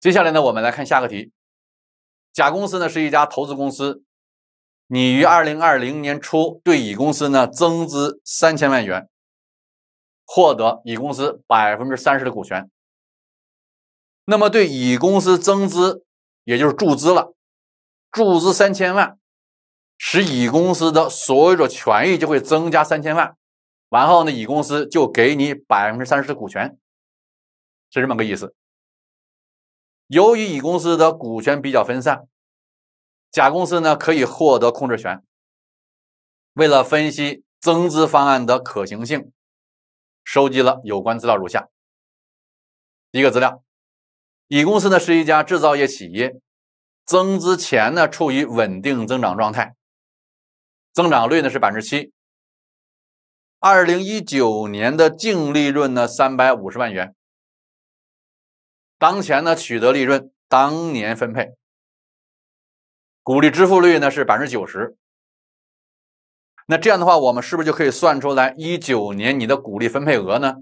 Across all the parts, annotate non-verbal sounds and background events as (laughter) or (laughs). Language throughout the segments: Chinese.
接下来呢，我们来看下个题。甲公司呢是一家投资公司，你于二零二零年初对乙公司呢增资三千万元，获得乙公司百分之三十的股权。那么对乙公司增资，也就是注资了，注资三千万，使乙公司的所有者权益就会增加三千万。然后呢，乙公司就给你百分之三十的股权，是这么个意思。由于乙公司的股权比较分散，甲公司呢可以获得控制权。为了分析增资方案的可行性，收集了有关资料如下：一个资料，乙公司呢是一家制造业企业，增资前呢处于稳定增长状态，增长率呢是百分之七，二零一九年的净利润呢三百五十万元。当前呢，取得利润当年分配，股利支付率呢是百分之九十。那这样的话，我们是不是就可以算出来一九年你的股利分配额呢？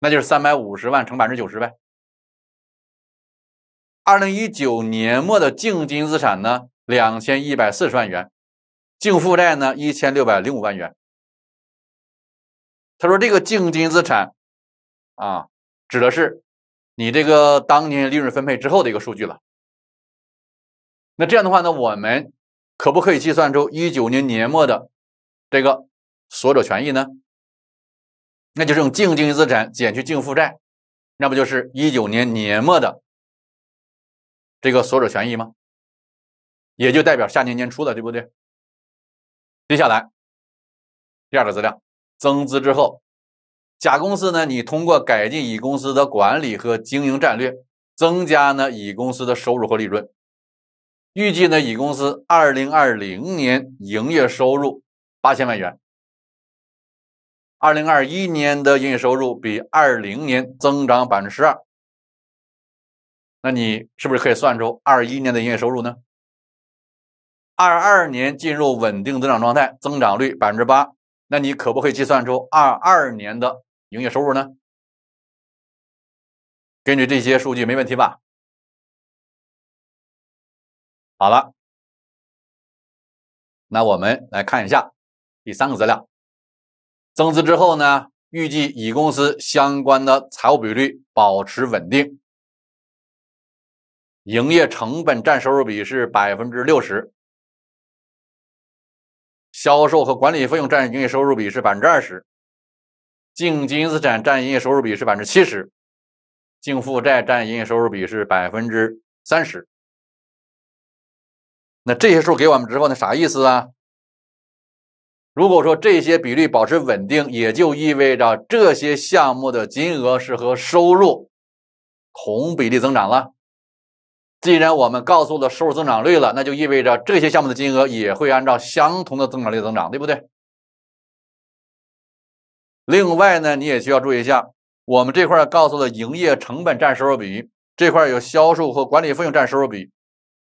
那就是三百五十万乘百分之九十呗。二零一九年末的净资产呢两千一百四十万元，净负债呢一千六百零五万元。他说这个净资产啊指的是。你这个当年利润分配之后的一个数据了，那这样的话呢，我们可不可以计算出一九年年末的这个所有者权益呢？那就是用净经营资产减去净负债，那不就是一九年年末的这个所有者权益吗？也就代表下年年初的，对不对？接下来第二个资料，增资之后。甲公司呢？你通过改进乙公司的管理和经营战略，增加呢乙公司的收入和利润。预计呢乙公司二零二零年营业收入八千万元，二零二一年的营业收入比二零年增长百分之十二。那你是不是可以算出二一年的营业收入呢？二二年进入稳定增长状态，增长率百分之八。那你可不可以计算出二二年的？营业收入呢？根据这些数据没问题吧？好了，那我们来看一下第三个资料。增资之后呢，预计乙公司相关的财务比率保持稳定，营业成本占收入比是百分之六十，销售和管理费用占营业收入比是百分之二十。净净资产占营业收入比是百分之七十，净负债占营业收入比是百分之三十。那这些数给我们之后，那啥意思啊？如果说这些比率保持稳定，也就意味着这些项目的金额是和收入同比例增长了。既然我们告诉了收入增长率了，那就意味着这些项目的金额也会按照相同的增长率增长，对不对？另外呢，你也需要注意一下，我们这块告诉了营业成本占收入比，这块有销售和管理费用占收入比，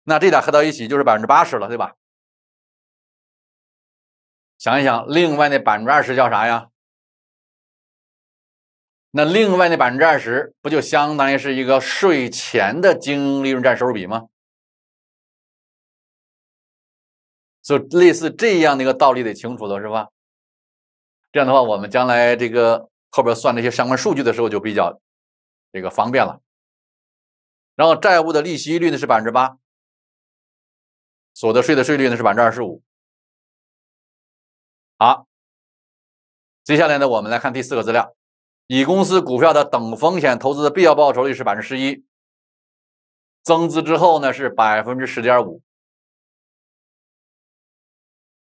那这俩合到一起就是百分之八十了，对吧？想一想，另外那百分之二十叫啥呀？那另外那百分之二十不就相当于是一个税前的经营利润占收入比吗？就类似这样的一个道理得清楚了，是吧？这样的话，我们将来这个后边算这些相关数据的时候就比较这个方便了。然后债务的利息率呢是百分之八，所得税的税率呢是百分之二十五。好，接下来呢，我们来看第四个资料：乙公司股票的等风险投资的必要报酬率是百分之十一，增资之后呢是百分之十点五。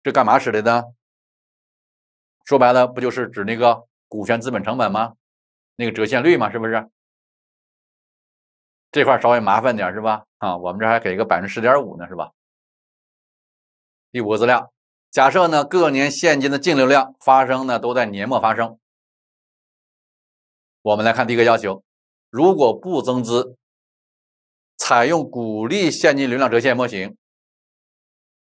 这干嘛使的呢？说白了，不就是指那个股权资本成本吗？那个折现率嘛，是不是？这块稍微麻烦点是吧？啊，我们这还给一个百分之十点五呢，是吧？第五个资料，假设呢，各年现金的净流量发生呢，都在年末发生。我们来看第一个要求，如果不增资，采用股利现金流量折现模型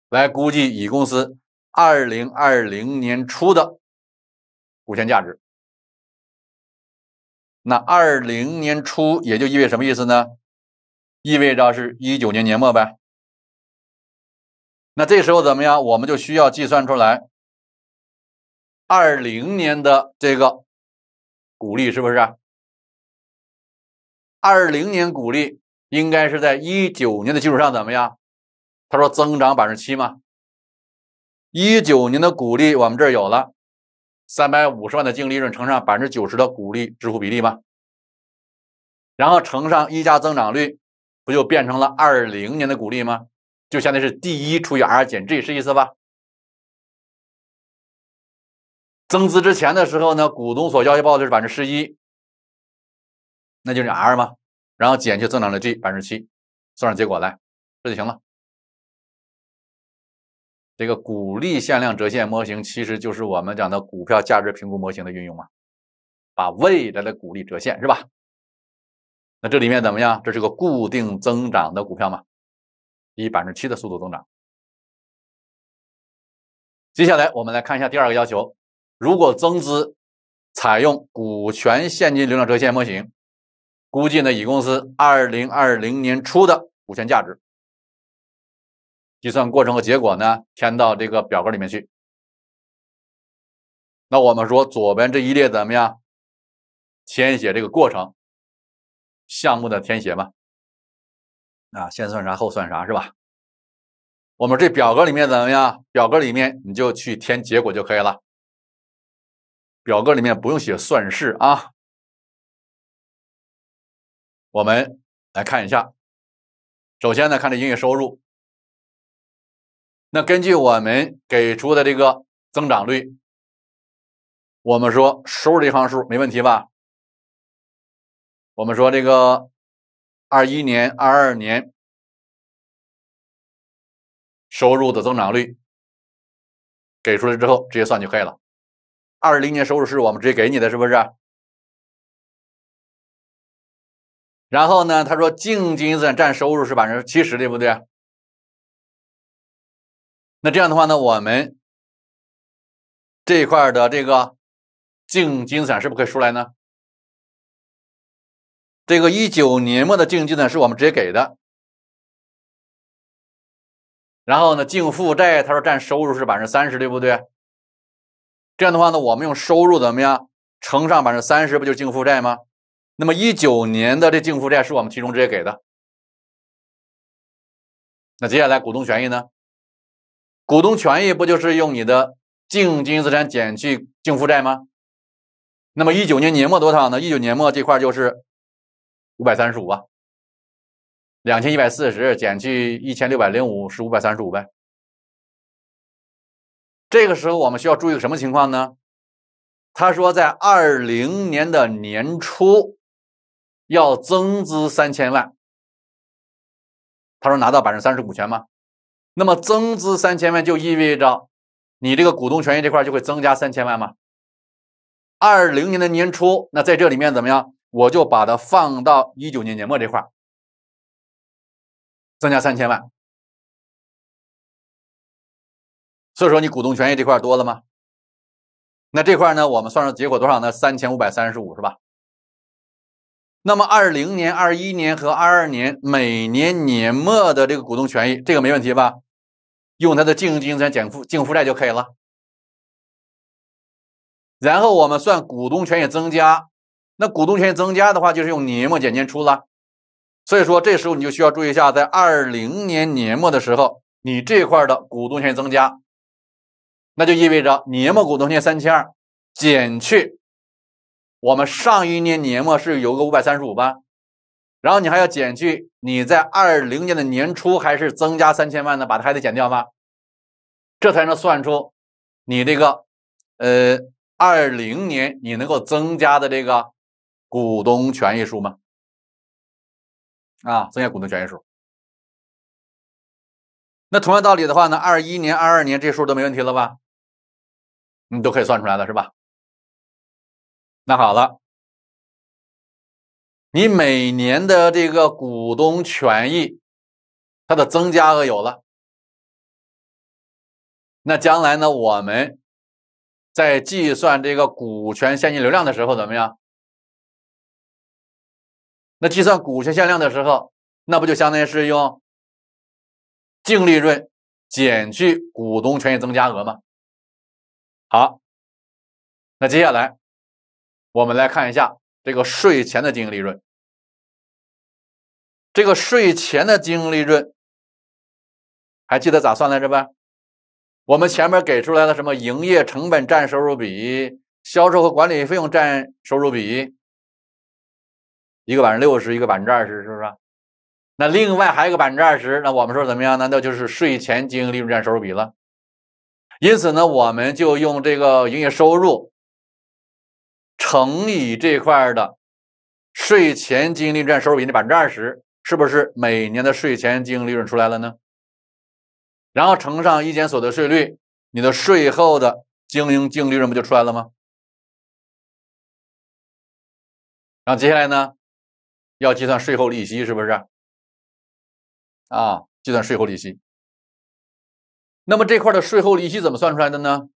来估计乙公司二零二零年初的。股权价值，那二零年初也就意味什么意思呢？意味着是一九年年末呗。那这时候怎么样？我们就需要计算出来二零年的这个股利是不是？二零年股利应该是在一九年的基础上怎么样？他说增长百分之七嘛。一九年的股利我们这儿有了。三百五十万的净利润乘上百分之九十的股利支付比例吧，然后乘上一加增长率，不就变成了二零年的股利吗？就相当于是 D 一除以 R 减 G 是意思吧？增资之前的时候呢，股东所要求报的是百分之十一，那就是 R 嘛，然后减去增长的 G 百分之七，算上结果来，这就行了。这个股利限量折现模型其实就是我们讲的股票价值评估模型的运用嘛，把未来的股利折现是吧？那这里面怎么样？这是个固定增长的股票嘛，以百分之七的速度增长。接下来我们来看一下第二个要求，如果增资采用股权现金流量折现模型，估计呢，乙公司二零二零年初的股权价值。计算过程和结果呢，填到这个表格里面去。那我们说左边这一列怎么样？填写这个过程项目的填写吧。啊，先算啥后算啥是吧？我们这表格里面怎么样？表格里面你就去填结果就可以了。表格里面不用写算式啊。我们来看一下，首先呢，看这营业收入。那根据我们给出的这个增长率，我们说收入立方数没问题吧？我们说这个二一年、二二年收入的增长率给出来之后，直接算就可以了。二零年收入是我们直接给你的是不是？然后呢，他说净金资产占收入是百分之七十，对不对？那这样的话呢，我们这一块的这个净金资产是不是可以出来呢？这个一九年末的净金呢，是我们直接给的。然后呢，净负债他说占收入是百分之三十，对不对？这样的话呢，我们用收入怎么样乘上百分之三十，不就是净负债吗？那么一九年的这净负债是我们其中直接给的。那接下来股东权益呢？股东权益不就是用你的净经资产减去净负债吗？那么一九年年末多少呢？一九年末这块就是五百三十五吧。两千一百四十减去一千六百零五是五百三十五呗。这个时候我们需要注意个什么情况呢？他说在二零年的年初要增资三千万。他说拿到百分之三十股权吗？那么增资三千万就意味着，你这个股东权益这块就会增加三千万吗？二零年的年初，那在这里面怎么样？我就把它放到一九年年末这块，增加三千万。所以说你股东权益这块多了吗？那这块呢？我们算上结果多少呢？三千五百三十五是吧？那么，二零年、二一年和二二年每年年末的这个股东权益，这个没问题吧？用它的净净资产减负净负债就可以了。然后我们算股东权益增加，那股东权益增加的话，就是用年末减年初了。所以说，这时候你就需要注意一下，在二零年年末的时候，你这块的股东权益增加，那就意味着年末股东权益三千二减去。我们上一年年末是有个五百三十五吧，然后你还要减去你在二零年的年初还是增加三千万呢？把它还得减掉吗？这才能算出你这个呃二零年你能够增加的这个股东权益数吗？啊，增加股东权益数。那同样道理的话呢，二一年、二二年这数都没问题了吧？你都可以算出来了是吧？那好了，你每年的这个股东权益，它的增加额有了，那将来呢，我们在计算这个股权现金流量的时候怎么样？那计算股权限量的时候，那不就相当于是用净利润减去股东权益增加额吗？好，那接下来。我们来看一下这个税前的经营利润。这个税前的经营利润，还记得咋算来着吧？我们前面给出来了什么营业成本占收入比，销售和管理费用占收入比，一个百分之六十，一个百分之二十，是不是？那另外还有个百分之二十，那我们说怎么样？难道就是税前经营利润占收入比了？因此呢，我们就用这个营业收入。乘以这块的税前净利润收入比例百分之二十，是不是每年的税前经营利润出来了呢？然后乘上一减所得税率，你的税后的经营净利润不就出来了吗？然后接下来呢，要计算税后利息，是不是？啊，计算税后利息。那么这块的税后利息怎么算出来的呢？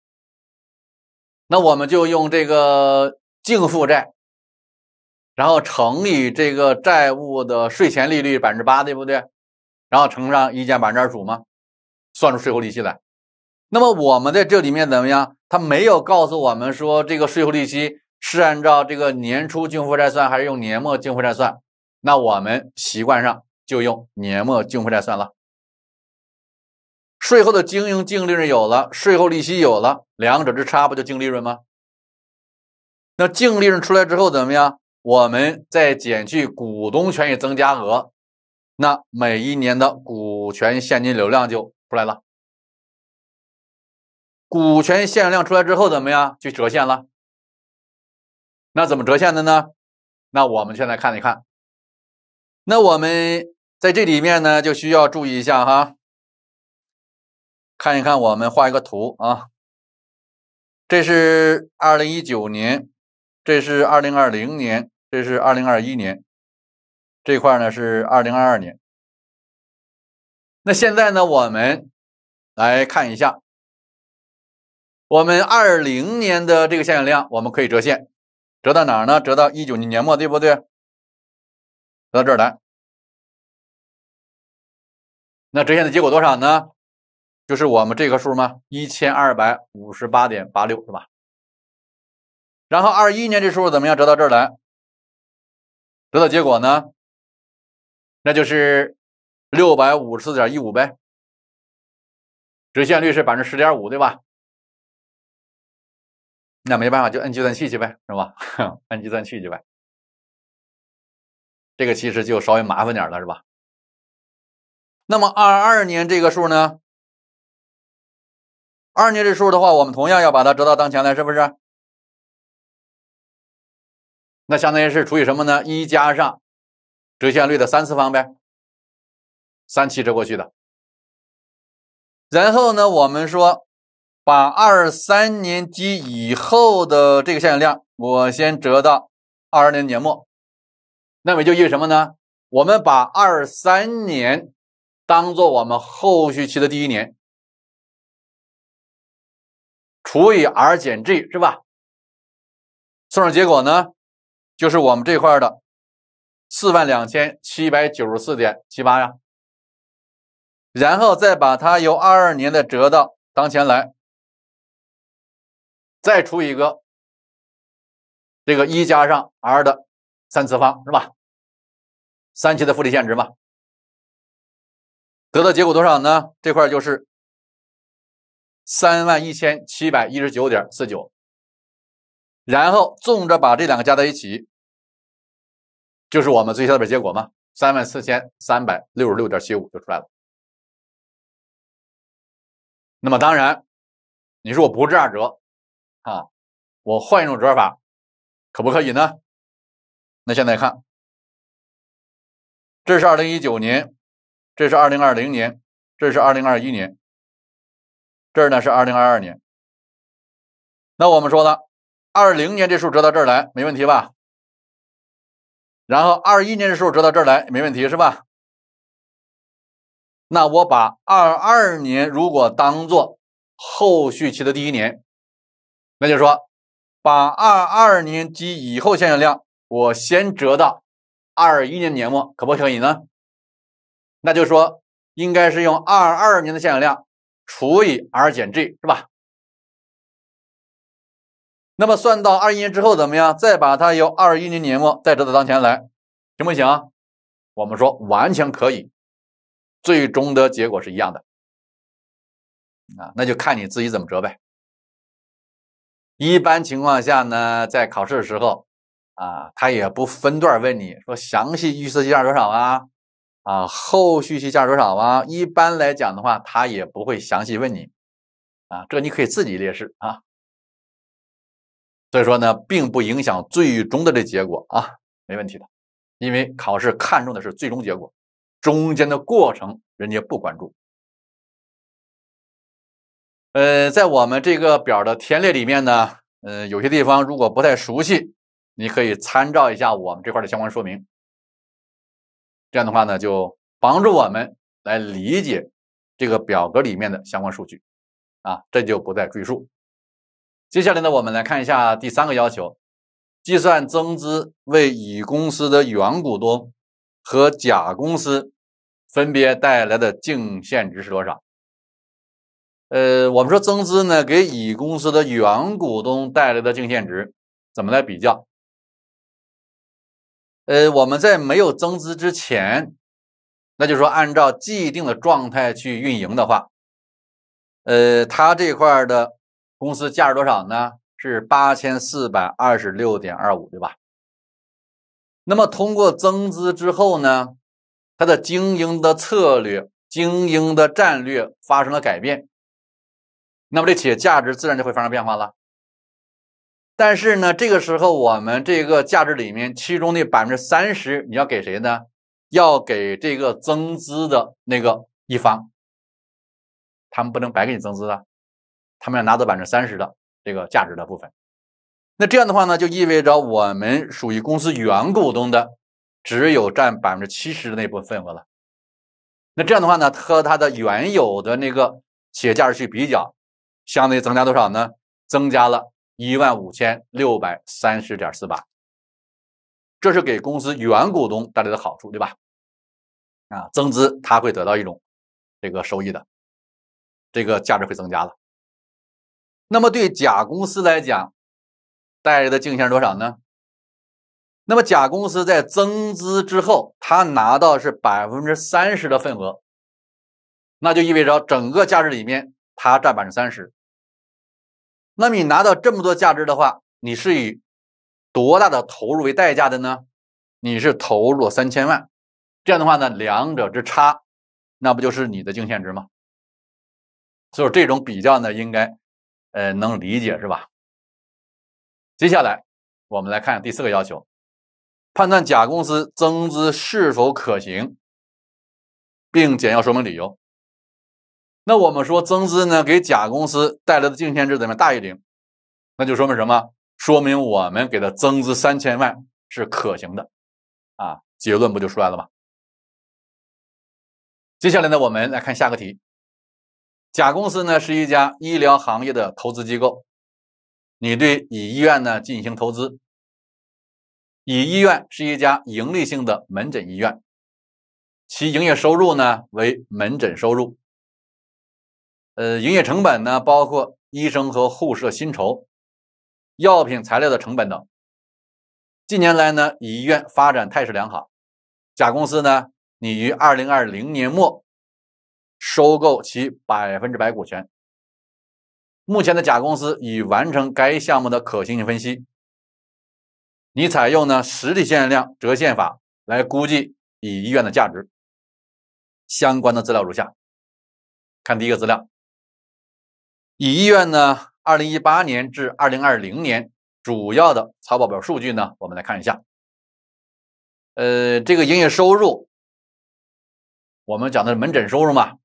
那我们就用这个。净负债，然后乘以这个债务的税前利率百分之八，对不对？然后乘上一加百分之二五嘛，算出税后利息来。那么我们在这里面怎么样？他没有告诉我们说这个税后利息是按照这个年初净负债算，还是用年末净负债算？那我们习惯上就用年末净负债算了。税后的经营净利润有了，税后利息有了，两者之差不就净利润吗？那净利润出来之后怎么样？我们再减去股东权益增加额，那每一年的股权现金流量就出来了。股权现量出来之后怎么样？就折现了。那怎么折现的呢？那我们现在看一看。那我们在这里面呢，就需要注意一下哈。看一看，我们画一个图啊。这是二零一九年。这是二零二零年，这是二零二一年，这块呢是二零二二年。那现在呢，我们来看一下，我们二零年的这个现量，我们可以折现，折到哪儿呢？折到一九年年末，对不对？折到这儿来。那折现的结果多少呢？就是我们这个数吗？一千二百五十八点八六，是吧？然后二一年这数怎么样折到这儿来，得到结果呢？那就是六百五十四点一五呗。折现率是百分之十点五，对吧？那没办法，就按计算器去呗，是吧？按 (laughs) 计算器去呗。这个其实就稍微麻烦点了，是吧？那么二二年这个数呢？二年这数的话，我们同样要把它折到当前来，是不是？那相当于是除以什么呢？一加上折现率的三次方呗，三期折过去的。然后呢，我们说把二三年及以后的这个现量，我先折到二2年年末，那么就意味着什么呢？我们把二三年当做我们后续期的第一年，除以 r 减 g 是吧？算上结果呢？就是我们这块的四万两千七百九十四点七八呀，然后再把它由二二年的折到当前来，再除一个这个一加上 r 的三次方是吧？三期的复利现值嘛，得到结果多少呢？这块就是三万一千七百一十九点四九。然后纵着把这两个加在一起，就是我们最小的结果嘛，三万四千三百六十六点七五就出来了。那么当然，你说我不这样折啊，我换一种折法，可不可以呢？那现在看，这是二零一九年，这是二零二零年，这是二零二一年，这呢是二零二二年。那我们说了。二零年这数折到这儿来没问题吧？然后二一年这数折到这儿来没问题是吧？那我把二二年如果当做后续期的第一年，那就是说，把二二年及以后现有量我先折到二一年年末，可不可以呢？那就说，应该是用二二年的现有量除以 r 减 g，是吧？那么算到二一年之后怎么样？再把它由二一年年末再折到当前来，行不行？我们说完全可以，最终的结果是一样的啊。那就看你自己怎么折呗。一般情况下呢，在考试的时候啊，他也不分段问你说详细预测期价多少啊，啊，后续期价多少啊。一般来讲的话，他也不会详细问你啊，这你可以自己列式啊。所以说呢，并不影响最终的这结果啊，没问题的，因为考试看重的是最终结果，中间的过程人家不关注。呃，在我们这个表的填列里面呢，呃，有些地方如果不太熟悉，你可以参照一下我们这块的相关说明，这样的话呢，就帮助我们来理解这个表格里面的相关数据，啊，这就不再赘述。接下来呢，我们来看一下第三个要求：计算增资为乙公司的原股东和甲公司分别带来的净现值是多少。呃，我们说增资呢，给乙公司的原股东带来的净现值怎么来比较？呃，我们在没有增资之前，那就是说按照既定的状态去运营的话，呃，它这块的。公司价值多少呢？是八千四百二十六点二五，对吧？那么通过增资之后呢，它的经营的策略、经营的战略发生了改变，那么这企业价值自然就会发生变化了。但是呢，这个时候我们这个价值里面其中的百分之三十，你要给谁呢？要给这个增资的那个一方，他们不能白给你增资啊。他们要拿走百分之三十的这个价值的部分，那这样的话呢，就意味着我们属于公司原股东的只有占百分之七十的那部分份额了。那这样的话呢，和它的原有的那个企业价值去比较，相当于增加多少呢？增加了一万五千六百三十点四八，这是给公司原股东带来的好处，对吧？啊，增资他会得到一种这个收益的，这个价值会增加了。那么对甲公司来讲，带来的净现多少呢？那么甲公司在增资之后，他拿到是百分之三十的份额，那就意味着整个价值里面他占百分之三十。那么你拿到这么多价值的话，你是以多大的投入为代价的呢？你是投入了三千万，这样的话呢，两者之差，那不就是你的净现值吗？所以这种比较呢，应该。呃，能理解是吧？接下来我们来看第四个要求，判断甲公司增资是否可行，并简要说明理由。那我们说增资呢，给甲公司带来的净现值怎么样？大于零，那就说明什么？说明我们给它增资三千万是可行的，啊，结论不就出来了吗？接下来呢，我们来看下个题。甲公司呢是一家医疗行业的投资机构，你对乙医院呢进行投资。乙医院是一家盈利性的门诊医院，其营业收入呢为门诊收入，呃，营业成本呢包括医生和护士的薪酬、药品材料的成本等。近年来呢，乙医院发展态势良好。甲公司呢，你于二零二零年末。收购其百分之百股权。目前的甲公司已完成该项目的可行性分析。你采用呢实体现量折现法来估计乙医院的价值。相关的资料如下：看第一个资料，乙医院呢，二零一八年至二零二零年主要的财报表数据呢，我们来看一下。呃，这个营业收入，我们讲的是门诊收入嘛。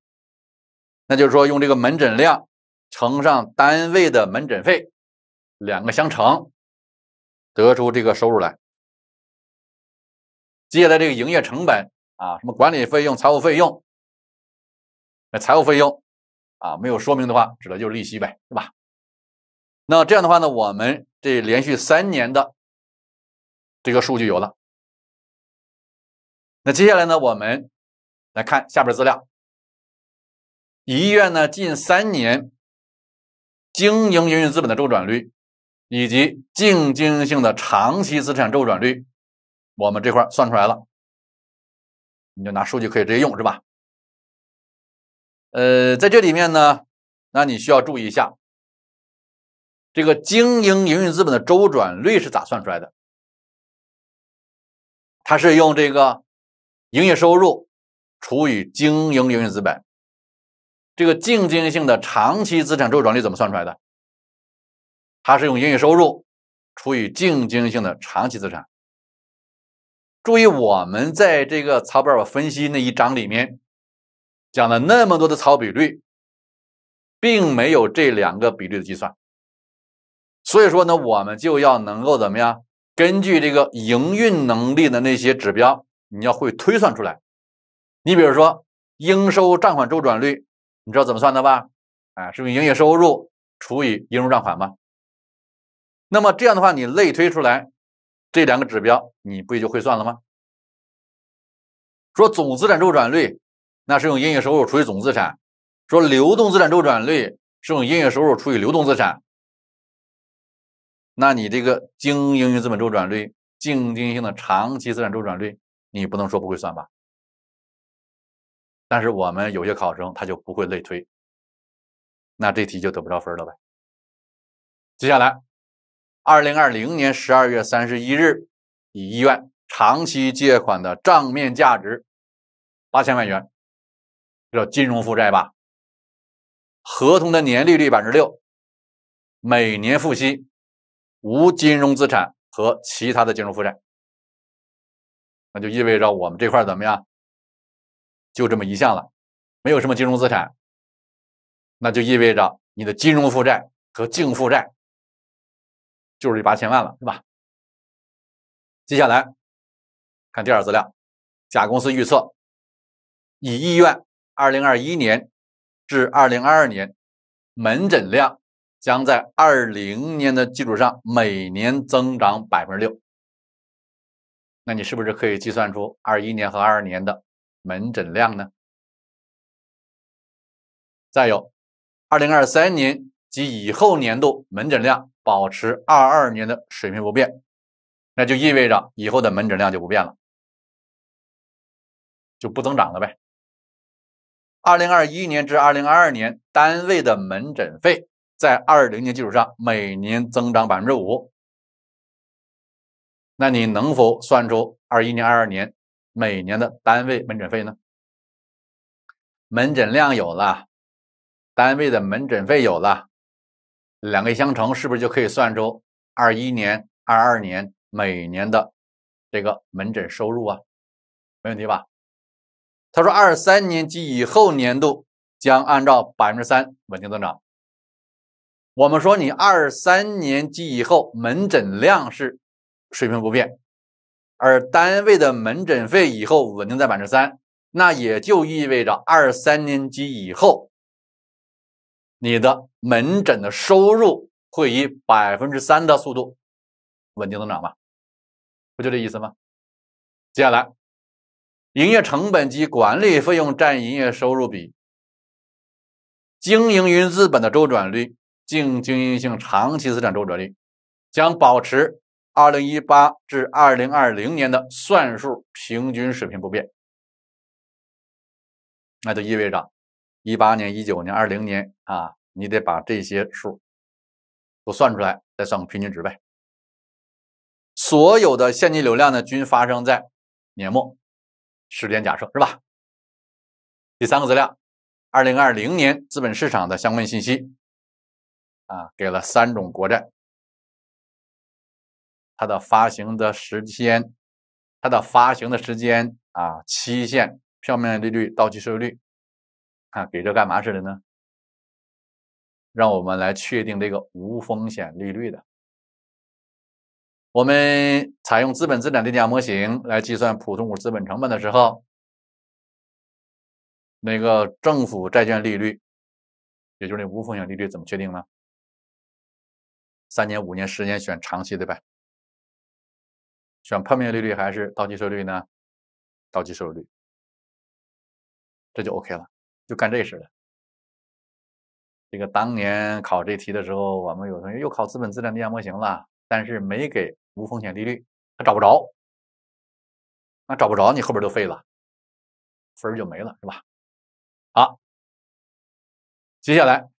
那就是说，用这个门诊量乘上单位的门诊费，两个相乘，得出这个收入来。接下来这个营业成本啊，什么管理费用、财务费用，那财务费用啊没有说明的话，指的就是利息呗，对吧？那这样的话呢，我们这连续三年的这个数据有了。那接下来呢，我们来看下边资料。医院呢？近三年经营营运资本的周转率，以及净经营性的长期资产周转率，我们这块算出来了，你就拿数据可以直接用是吧？呃，在这里面呢，那你需要注意一下，这个经营营运资本的周转率是咋算出来的？它是用这个营业收入除以经营营运资本。这个净经营性的长期资产周转率怎么算出来的？它是用营业收入除以净经营性的长期资产。注意，我们在这个草盘我分析那一章里面讲了那么多的草比率，并没有这两个比率的计算。所以说呢，我们就要能够怎么样？根据这个营运能力的那些指标，你要会推算出来。你比如说应收账款周转率。你知道怎么算的吧？啊，是用营业收入除以应收账款吧？那么这样的话，你类推出来这两个指标，你不也就会算了吗？说总资产周转率，那是用营业收入除以总资产；说流动资产周转率，是用营业收入除以流动资产。那你这个经营性资本周转率、净经营性的长期资产周转率，你不能说不会算吧？但是我们有些考生他就不会类推，那这题就得不着分了呗。接下来，二零二零年十二月三十一日，乙医院长期借款的账面价值八千万元，这叫金融负债吧？合同的年利率百分之六，每年付息，无金融资产和其他的金融负债，那就意味着我们这块怎么样？就这么一项了，没有什么金融资产，那就意味着你的金融负债和净负债就是这八千万了，是吧？接下来看第二资料，甲公司预测，乙医院二零二一年至二零二二年门诊量将在二零年的基础上每年增长百分之六，那你是不是可以计算出二一年和二二年的？门诊量呢？再有，二零二三年及以后年度门诊量保持二二年的水平不变，那就意味着以后的门诊量就不变了，就不增长了呗。二零二一年至二零二二年，单位的门诊费在二零年基础上每年增长百分之五，那你能否算出二一年、二二年？每年的单位门诊费呢？门诊量有了，单位的门诊费有了，两个相乘，是不是就可以算出二一年、二二年每年的这个门诊收入啊？没问题吧？他说二三年及以后年度将按照百分之三稳定增长。我们说你二三年及以后门诊量是水平不变。而单位的门诊费以后稳定在百分之三，那也就意味着二三年级以后，你的门诊的收入会以百分之三的速度稳定增长吧？不就这意思吗？接下来，营业成本及管理费用占营业收入比，经营云资本的周转率，净经营性长期资产周转率将保持。2018至2020年的算数平均水平不变，那就意味着18年、19年、20年啊，你得把这些数都算出来，再算个平均值呗。所有的现金流量呢，均发生在年末时间假设是吧？第三个资料，2020年资本市场的相关信息啊，给了三种国债。它的发行的时间，它的发行的时间啊，期限、票面利率、到期收益率，啊，给这干嘛似的呢？让我们来确定这个无风险利率的。我们采用资本资产定价模型来计算普通股资本成本的时候，那个政府债券利率，也就是那无风险利率怎么确定呢？三年、五年、十年，选长期对呗。选判别利率还是到期收益率呢？到期收益率，这就 OK 了，就干这事了。这个当年考这题的时候，我们有同学又考资本资产定价模型了，但是没给无风险利率，他找不着，那找不着你后边就废了，分就没了，是吧？好，接下来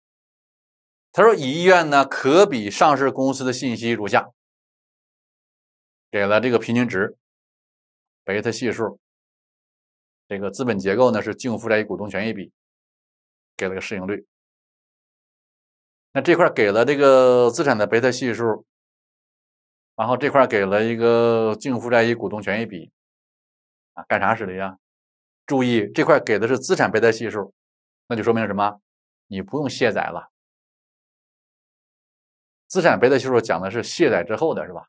他说乙医院呢可比上市公司的信息如下。给了这个平均值，贝塔系数，这个资本结构呢是净负债与股东权益比，给了个市盈率。那这块给了这个资产的贝塔系数，然后这块给了一个净负债与股东权益比，啊，干啥使的呀？注意这块给的是资产贝塔系数，那就说明什么？你不用卸载了。资产贝塔系数讲的是卸载之后的，是吧？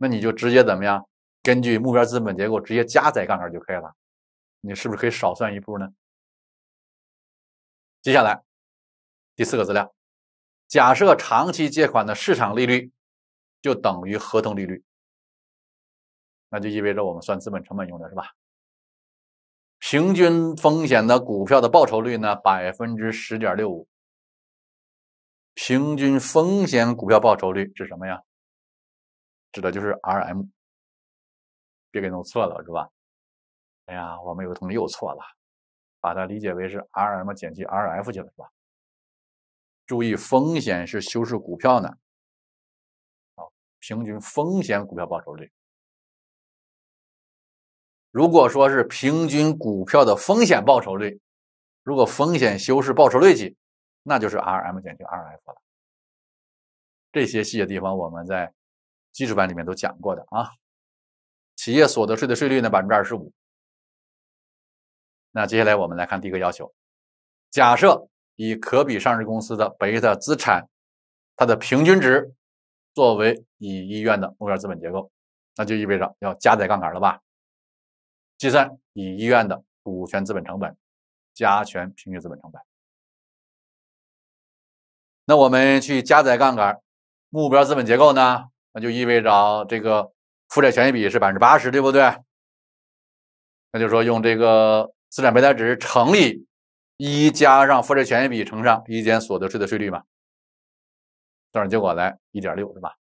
那你就直接怎么样？根据目标资本结构直接加载杠杆就可以了，你是不是可以少算一步呢？接下来，第四个资料，假设长期借款的市场利率就等于合同利率，那就意味着我们算资本成本用的是吧？平均风险的股票的报酬率呢？百分之十点六五，平均风险股票报酬率是什么呀？指的就是 R M，别给弄错了是吧？哎呀，我们有个同学又错了，把它理解为是 R M 减去 R F 去了是吧？注意，风险是修饰股票呢，好，平均风险股票报酬率。如果说是平均股票的风险报酬率，如果风险修饰报酬率计，那就是 R M 减去 R F 了。这些细节地方，我们在。基础版里面都讲过的啊，企业所得税的税率呢百分之二十五。那接下来我们来看第一个要求，假设以可比上市公司的贝塔资产，它的平均值作为乙医院的目标资本结构，那就意味着要加载杠杆了吧？计算乙医院的股权资本成本，加权平均资本成本。那我们去加载杠杆目标资本结构呢？那就意味着这个负债权益比是百分之八十，对不对？那就说用这个资产负债值乘以一加上负债权益比乘上一减所得税的税率嘛，算上结果来一点六，对吧？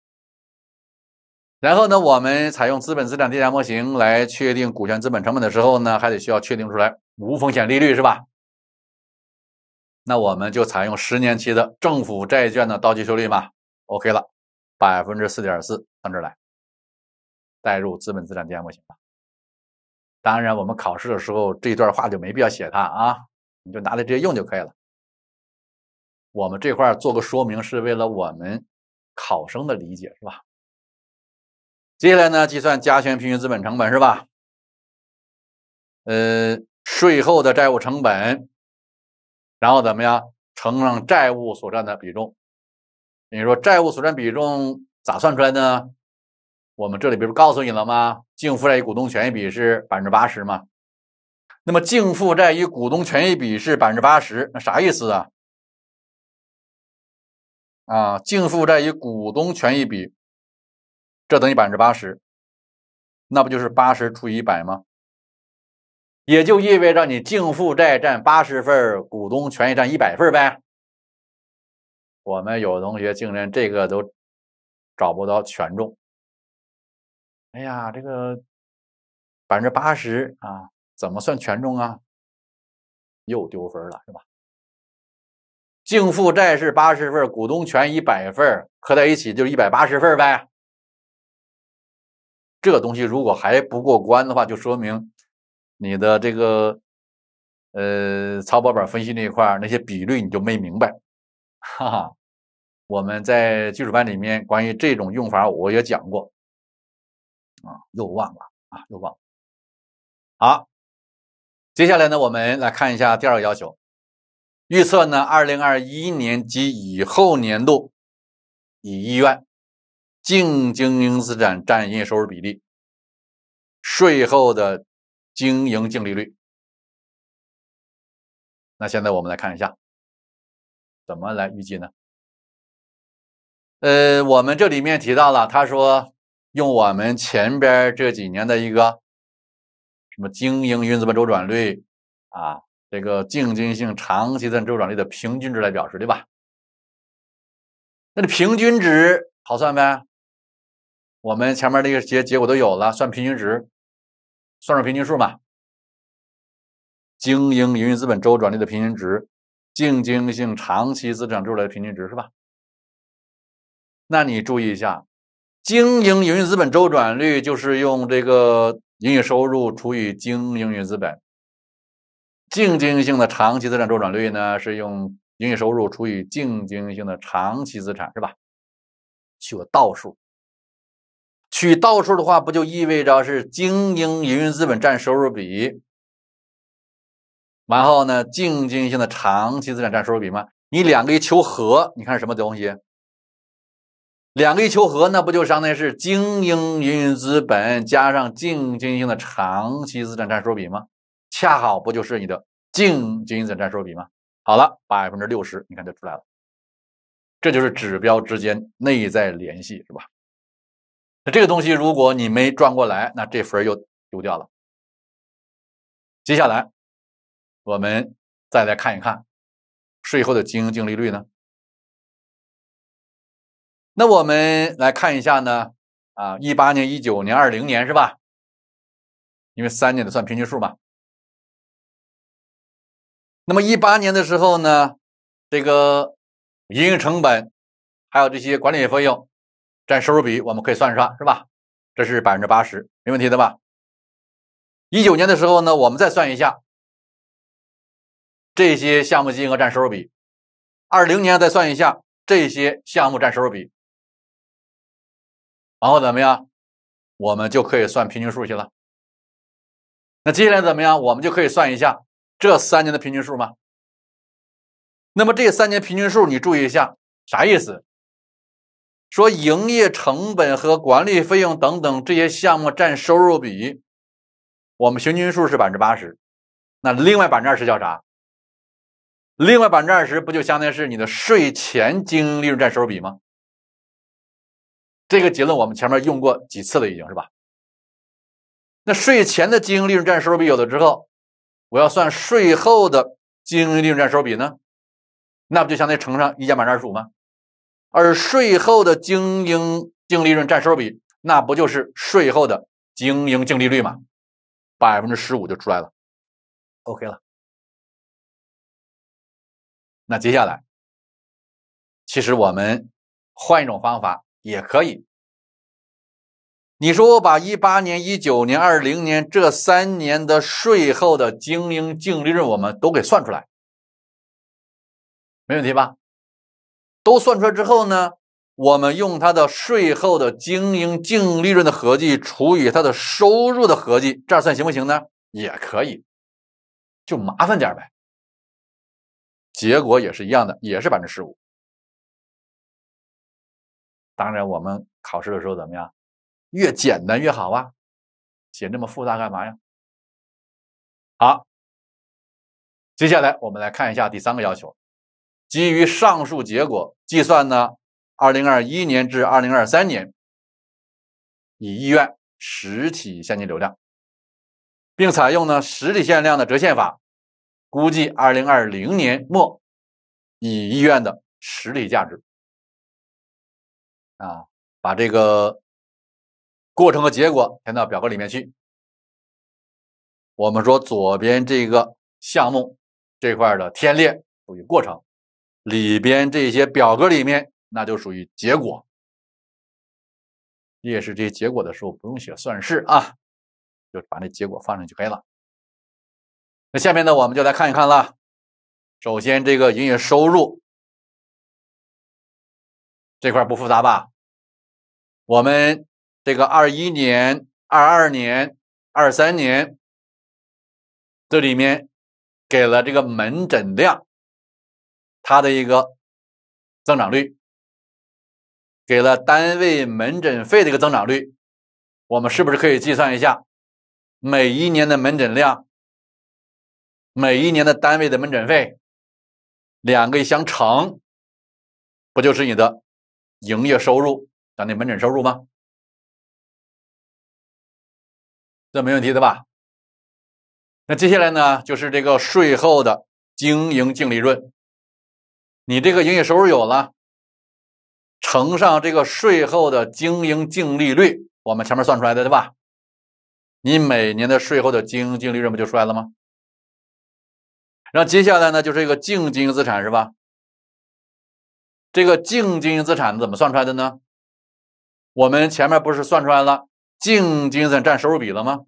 然后呢，我们采用资本资产定价模型来确定股权资本成本的时候呢，还得需要确定出来无风险利率是吧？那我们就采用十年期的政府债券的到期收益率嘛，OK 了。百分之四点四上这来，代入资本资产定价模型。当然，我们考试的时候这段话就没必要写它啊，你就拿来直接用就可以了。我们这块做个说明，是为了我们考生的理解，是吧？接下来呢，计算加权平均资本成本，是吧？呃，税后的债务成本，然后怎么样乘上债务所占的比重。你说债务所占比重咋算出来呢？我们这里不是告诉你了吗？净负债与股东权益比是百分之八十嘛？那么净负债与股东权益比是百分之八十，那啥意思啊？啊，净负债与股东权益比，这等于百分之八十，那不就是八十除以一百吗？也就意味着你净负债占八十份，股东权益占一百份呗。我们有同学竟然这个都找不到权重，哎呀，这个百分之八十啊，怎么算权重啊？又丢分了是吧？净负债是八十份，股东权益百份，合在一起就一百八十份呗。这东西如果还不过关的话，就说明你的这个呃，财报本分析那一块那些比率你就没明白。哈哈，我们在基础班里面关于这种用法我也讲过，啊，又忘了啊，又忘了。好，接下来呢，我们来看一下第二个要求，预测呢，二零二一年及以后年度，以医院净经营资产占营业收入比例，税后的经营净利率。那现在我们来看一下。怎么来预计呢？呃，我们这里面提到了，他说用我们前边这几年的一个什么经营营运资本周转率啊，这个净经营长期资周转率的平均值来表示，对吧？那这平均值好算呗？我们前面那个结结果都有了，算平均值，算上平均数嘛。经营营运资本周转率的平均值。经营性长期资产周转的平均值是吧？那你注意一下，经营营运资本周转率就是用这个营业收入除以经营营运资本。净经营性的长期资产周转率呢，是用营业收入除以净经营性的长期资产，是吧？取个倒数。取倒数的话，不就意味着是经营营运资本占收入比？然后呢，经营性的长期资产占收入比吗？你两个一求和，你看什么东西？两个一求和，那不就相当于是经营营运资本加上净经营性的长期资产占收入比吗？恰好不就是你的净经营资产占收入比吗？好了，百分之六十，你看就出来了。这就是指标之间内在联系，是吧？那这个东西如果你没转过来，那这分又丢掉了。接下来。我们再来看一看税后的经营净利率呢？那我们来看一下呢？啊，一八年、一九年、二零年是吧？因为三年的算平均数嘛。那么一八年的时候呢，这个营业成本还有这些管理费用占收入比，我们可以算一算是吧？这是百分之八十，没问题的吧？一九年的时候呢，我们再算一下。这些项目金额占收入比，二零年再算一下这些项目占收入比，然后怎么样，我们就可以算平均数去了。那接下来怎么样，我们就可以算一下这三年的平均数吗？那么这三年平均数你注意一下啥意思？说营业成本和管理费用等等这些项目占收入比，我们平均数是百分之八十，那另外百分之二十叫啥？另外百分之二十不就相当于是你的税前经营利润占收入比吗？这个结论我们前面用过几次了，已经是吧？那税前的经营利润占收入比有了之后，我要算税后的经营利润占收入比呢，那不就相当于乘上一加百分之二十五吗？而税后的经营净利润占收入比，那不就是税后的经营净利率吗？百分之十五就出来了，OK 了。那接下来，其实我们换一种方法也可以。你说我把一八年、一九年、二零年这三年的税后的经营净利润，我们都给算出来，没问题吧？都算出来之后呢，我们用它的税后的经营净利润的合计除以它的收入的合计，这样算行不行呢？也可以，就麻烦点呗。结果也是一样的，也是百分之十五。当然，我们考试的时候怎么样，越简单越好啊，写那么复杂干嘛呀？好，接下来我们来看一下第三个要求，基于上述结果计算呢，二零二一年至二零二三年，以医院实体现金流量，并采用呢实体现量的折现法。估计二零二零年末，乙医院的实体价值。啊，把这个过程和结果填到表格里面去。我们说左边这个项目这块的天列属于过程，里边这些表格里面那就属于结果。列示这些结果的时候不用写算式啊，就把那结果放上就可以了。那下面呢，我们就来看一看了。首先，这个营业收入这块不复杂吧？我们这个二一年、二二年、二三年，这里面给了这个门诊量它的一个增长率，给了单位门诊费的一个增长率，我们是不是可以计算一下每一年的门诊量？每一年的单位的门诊费，两个一相乘，不就是你的营业收入，咱那门诊收入吗？这没问题的吧？那接下来呢，就是这个税后的经营净利润。你这个营业收入有了，乘上这个税后的经营净利率，我们前面算出来的对吧？你每年的税后的经营净利润不就出来了吗？然后接下来呢，就是一个净经营资产是吧？这个净经营资产怎么算出来的呢？我们前面不是算出来了净经营资产占收入比了吗？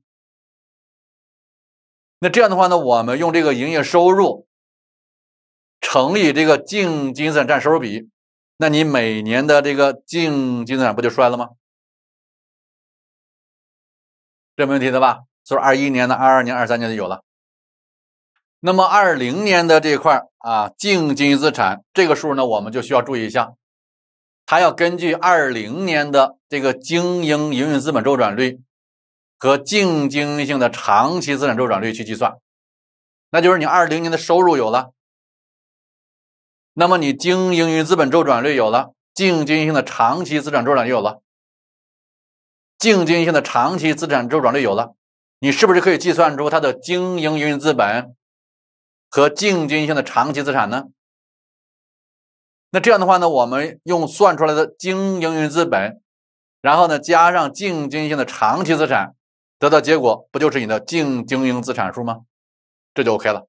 那这样的话呢，我们用这个营业收入乘以这个净经营资产占收入比，那你每年的这个净经营资产不就出来了吗？这没问题的吧？所以二一年的、二二年、二三年就有了？那么，二零年的这块啊，净经营资产这个数呢，我们就需要注意一下，它要根据二零年的这个经营营运资本周转率和净经营性的长期资产周转率去计算。那就是你二零年的收入有了，那么你经营营运资本周转率有了，净经营性的长期资产周转率有了，净经营性的长期资产周转率有了，你是不是可以计算出它的经营营运资本？和净金性的长期资产呢？那这样的话呢，我们用算出来的经营性资本，然后呢加上净金性的长期资产，得到结果不就是你的净经营资产数吗？这就 OK 了。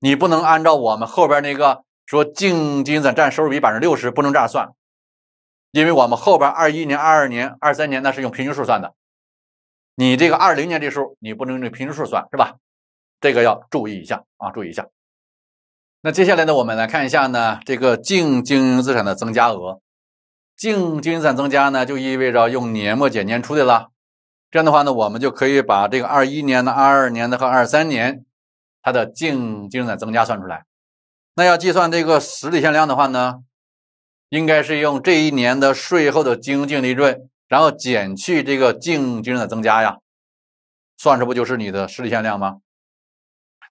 你不能按照我们后边那个说净金子占收入比百分之六十，不能这样算，因为我们后边二一年、二二年、二三年那是用平均数算的，你这个二零年这数你不能用这平均数算，是吧？这个要注意一下啊，注意一下。那接下来呢，我们来看一下呢，这个净经营资产的增加额，净资产增加呢，就意味着用年末减年初的了。这样的话呢，我们就可以把这个二一年的、二二年的和二三年它的净经营资产增加算出来。那要计算这个实体现量的话呢，应该是用这一年的税后的经营净利润，然后减去这个净经营资产增加呀，算出不就是你的实体现量吗？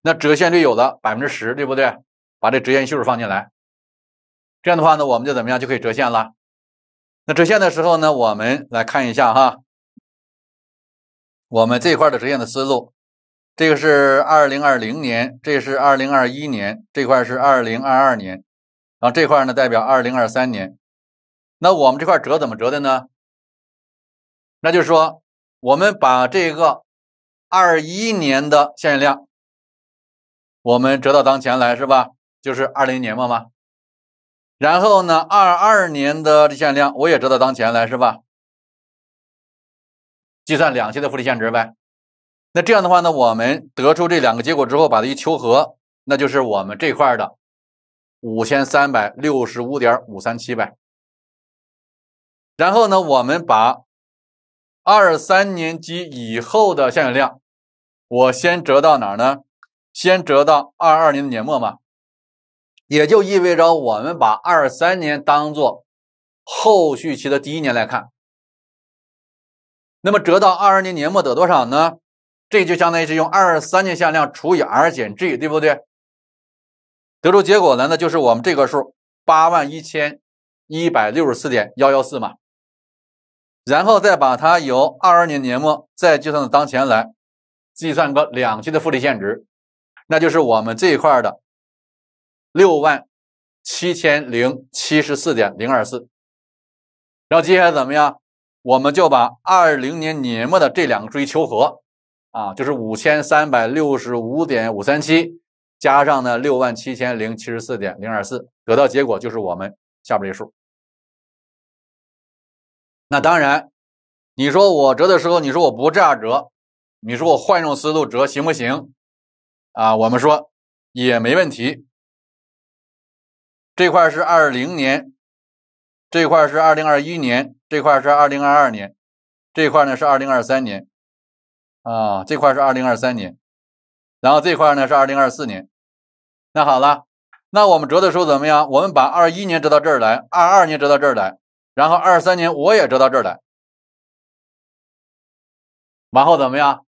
那折现率有了百分之十，对不对？把这折现系数放进来，这样的话呢，我们就怎么样就可以折现了。那折现的时候呢，我们来看一下哈，我们这块的折现的思路，这个是二零二零年，这是二零二一年，这块是二零二二年，然后这块呢代表二零二三年。那我们这块折怎么折的呢？那就是说，我们把这个二一年的现量。我们折到当前来是吧？就是二零年末嘛。然后呢，二二年的现量我也折到当前来是吧？计算两期的复利现值呗。那这样的话呢，我们得出这两个结果之后，把它一求和，那就是我们这块的五千三百六十五点五三七呗。然后呢，我们把二三年及以后的现量，我先折到哪儿呢？先折到二二年的年末嘛，也就意味着我们把二三年当做后续期的第一年来看。那么折到二二年年末得多少呢？这就相当于是用二三年向量除以 r 减 g，对不对？得出结果呢，那就是我们这个数八万一千一百六十四点幺幺四嘛。然后再把它由二二年年末再计算到当前来，计算个两期的复利现值。那就是我们这一块的六万七千零七十四点零二四，然后接下来怎么样？我们就把二零年年末的这两个数求和，啊，就是五千三百六十五点五三七加上呢六万七千零七十四点零二四，得到结果就是我们下边这数。那当然，你说我折的时候，你说我不这样折，你说我换一种思路折行不行？啊，我们说也没问题。这块是二零年，这块是二零二一年，这块是二零二二年，这块呢是二零二三年。啊，这块是二零二三年，然后这块呢是二零二四年。那好了，那我们折的时候怎么样？我们把二一年折到这儿来，二二年折到这儿来，然后二三年我也折到这儿来，往后怎么样？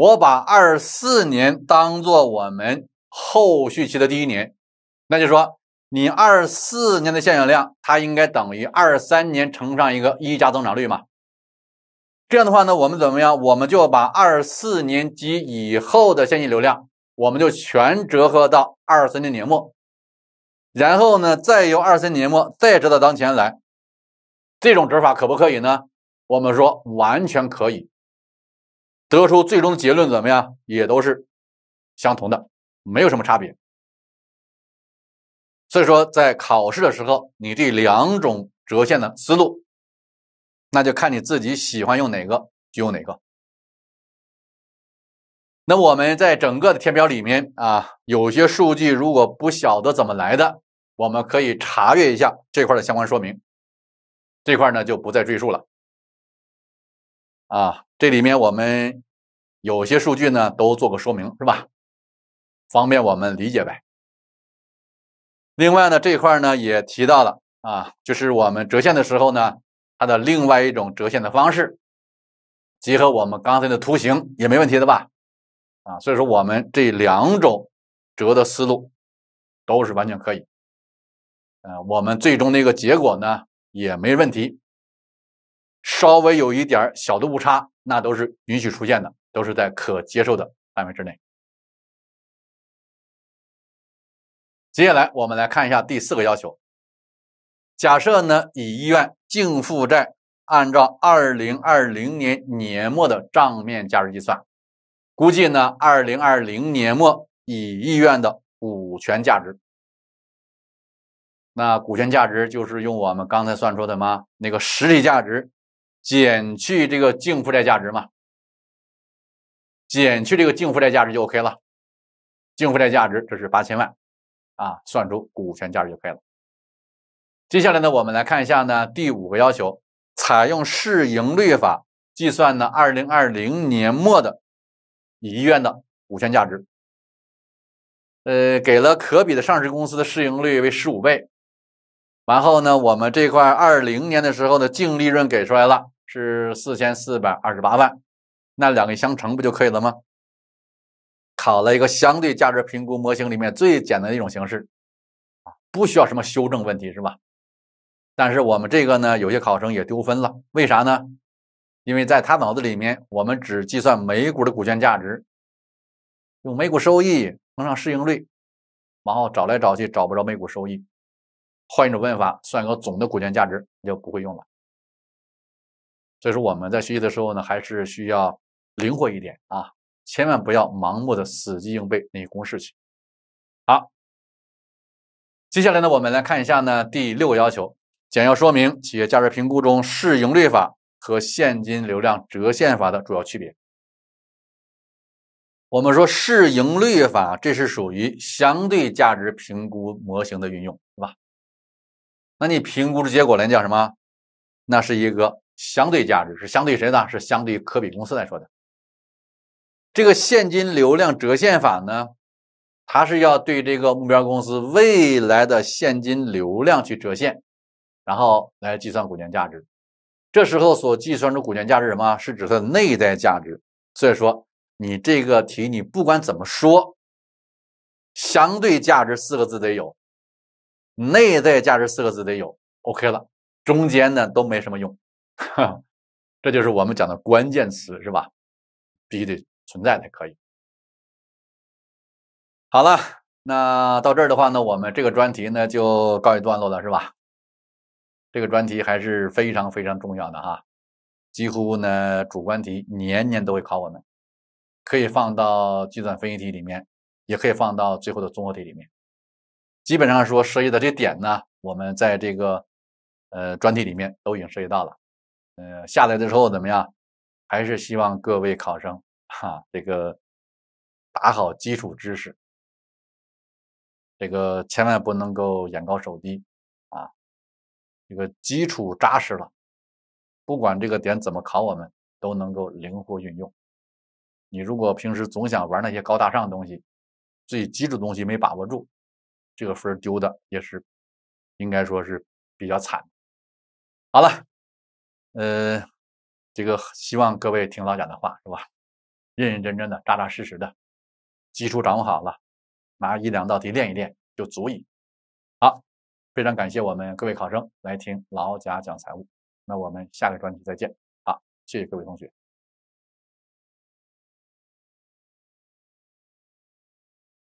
我把二四年当做我们后续期的第一年，那就说你二四年的现有量，它应该等于二三年乘上一个一加增长率嘛。这样的话呢，我们怎么样？我们就把二四年及以后的现金流量，我们就全折合到二三年年末，然后呢，再由二三年末再折到当前来，这种折法可不可以呢？我们说完全可以。得出最终结论怎么样，也都是相同的，没有什么差别。所以说，在考试的时候，你这两种折线的思路，那就看你自己喜欢用哪个就用哪个。那我们在整个的填表里面啊，有些数据如果不晓得怎么来的，我们可以查阅一下这块的相关说明，这块呢就不再赘述了。啊，这里面我们有些数据呢，都做个说明是吧？方便我们理解呗。另外呢，这块呢也提到了啊，就是我们折线的时候呢，它的另外一种折线的方式，结合我们刚才的图形也没问题的吧？啊，所以说我们这两种折的思路都是完全可以。呃，我们最终的一个结果呢也没问题。稍微有一点小的误差，那都是允许出现的，都是在可接受的范围之内。接下来，我们来看一下第四个要求。假设呢，乙医院净负债按照二零二零年年末的账面价值计算，估计呢，二零二零年末乙医院的股权价值。那股权价值就是用我们刚才算出的吗？那个实体价值。减去这个净负债价值嘛，减去这个净负债价值就 OK 了。净负债价值这是八千万，啊，算出股权价值就可以了。接下来呢，我们来看一下呢第五个要求，采用市盈率法计算呢二零二零年末的医院的股权价值。呃，给了可比的上市公司的市盈率为十五倍。然后呢，我们这块二零年的时候的净利润给出来了，是四千四百二十八万，那两个相乘不就可以了吗？考了一个相对价值评估模型里面最简单的一种形式，啊，不需要什么修正问题，是吧？但是我们这个呢，有些考生也丢分了，为啥呢？因为在他脑子里面，我们只计算每股的股权价值，用每股收益乘上市盈率，然后找来找去找不着每股收益。换一种问法，算一个总的股权价值，你就不会用了。所以说我们在学习的时候呢，还是需要灵活一点啊，千万不要盲目的死记硬背那些公式去。好，接下来呢，我们来看一下呢第六个要求，简要说明企业价值评估中市盈率法和现金流量折现法的主要区别。我们说市盈率法，这是属于相对价值评估模型的运用，对吧？那你评估的结果呢叫什么？那是一个相对价值，是相对谁呢？是相对科比公司来说的。这个现金流量折现法呢，它是要对这个目标公司未来的现金流量去折现，然后来计算股权价值。这时候所计算出股权价值什么？是指它的内在价值。所以说，你这个题你不管怎么说，相对价值四个字得有。内在价值四个字得有，OK 了，中间呢都没什么用，(laughs) 这就是我们讲的关键词是吧？必须得存在才可以。好了，那到这儿的话呢，我们这个专题呢就告一段落了是吧？这个专题还是非常非常重要的哈，几乎呢主观题年年都会考我们，可以放到计算分析题里面，也可以放到最后的综合题里面。基本上说涉及的这点呢，我们在这个呃专题里面都已经涉及到了。呃，下来的时候怎么样？还是希望各位考生哈，这个打好基础知识，这个千万不能够眼高手低啊。这个基础扎实了，不管这个点怎么考，我们都能够灵活运用。你如果平时总想玩那些高大上的东西，最基础的东西没把握住。这个分丢的也是，应该说是比较惨。好了，呃，这个希望各位听老贾的话是吧？认认真真的、扎扎实实的，基础掌握好了，拿一两道题练一练就足以。好，非常感谢我们各位考生来听老贾讲财务。那我们下个专题再见。好，谢谢各位同学。